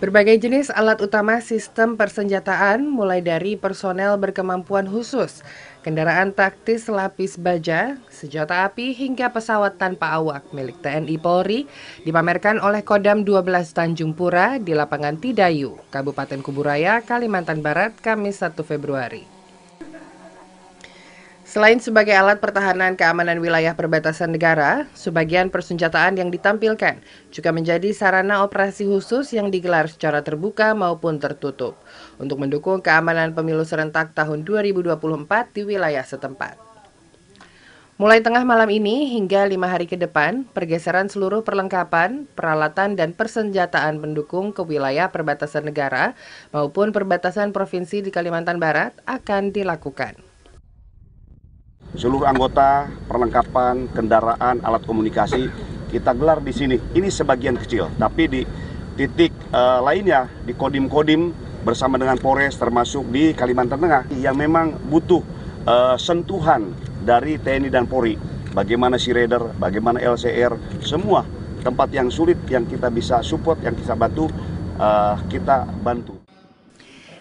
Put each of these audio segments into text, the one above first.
Berbagai jenis alat utama sistem persenjataan mulai dari personel berkemampuan khusus, kendaraan taktis lapis baja, senjata api hingga pesawat tanpa awak milik TNI Polri dipamerkan oleh Kodam 12 Tanjung Pura di lapangan Tidayu, Kabupaten Kuburaya, Kalimantan Barat, Kamis 1 Februari. Selain sebagai alat pertahanan keamanan wilayah perbatasan negara, sebagian persenjataan yang ditampilkan juga menjadi sarana operasi khusus yang digelar secara terbuka maupun tertutup untuk mendukung keamanan pemilu serentak tahun 2024 di wilayah setempat. Mulai tengah malam ini hingga lima hari ke depan, pergeseran seluruh perlengkapan, peralatan, dan persenjataan pendukung ke wilayah perbatasan negara maupun perbatasan provinsi di Kalimantan Barat akan dilakukan seluruh anggota, perlengkapan, kendaraan, alat komunikasi kita gelar di sini. Ini sebagian kecil, tapi di titik uh, lainnya di kodim-kodim bersama dengan Polres termasuk di Kalimantan Tengah yang memang butuh uh, sentuhan dari TNI dan Polri. Bagaimana si Raider, bagaimana LCR, semua tempat yang sulit yang kita bisa support, yang kita bantu, uh, kita bantu.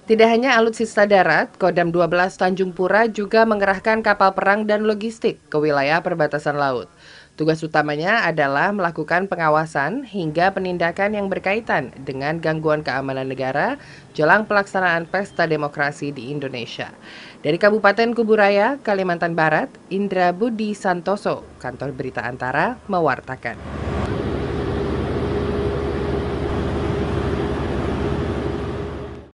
Tidak hanya alutsista darat, Kodam 12 Tanjung Pura juga mengerahkan kapal perang dan logistik ke wilayah perbatasan laut. Tugas utamanya adalah melakukan pengawasan hingga penindakan yang berkaitan dengan gangguan keamanan negara jelang pelaksanaan pesta demokrasi di Indonesia. Dari Kabupaten Kuburaya, Kalimantan Barat, Indra Budi Santoso, Kantor Berita Antara, mewartakan.